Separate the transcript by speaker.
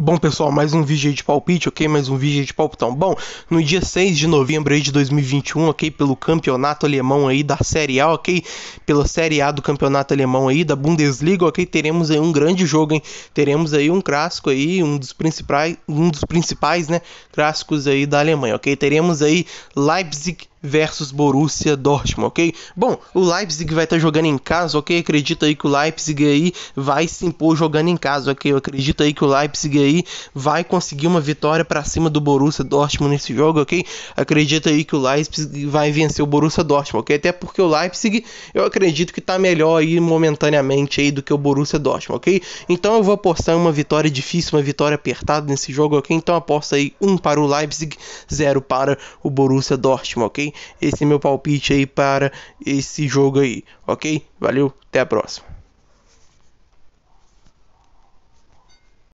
Speaker 1: Bom, pessoal, mais um vídeo aí de palpite, ok? Mais um vídeo aí de palpitão. Bom, no dia 6 de novembro aí de 2021, ok? Pelo campeonato alemão aí da Série A, ok? Pela Série A do campeonato alemão aí, da Bundesliga, ok? Teremos aí um grande jogo, hein? Teremos aí um clássico aí, um dos principais, um dos principais, né? Clássicos aí da Alemanha, ok? Teremos aí Leipzig versus Borussia Dortmund, ok? Bom, o Leipzig vai estar tá jogando em casa, ok? Acredita aí que o Leipzig aí vai se impor jogando em casa, ok? Acredita aí que o Leipzig aí vai conseguir uma vitória para cima do Borussia Dortmund nesse jogo, ok? Acredita aí que o Leipzig vai vencer o Borussia Dortmund, ok? Até porque o Leipzig, eu acredito que tá melhor aí momentaneamente aí do que o Borussia Dortmund, ok? Então eu vou apostar em uma vitória difícil, uma vitória apertada nesse jogo, ok? Então aposta aí um para o Leipzig, zero para o Borussia Dortmund, ok? Esse é meu palpite aí para esse jogo aí, ok? Valeu, até a próxima.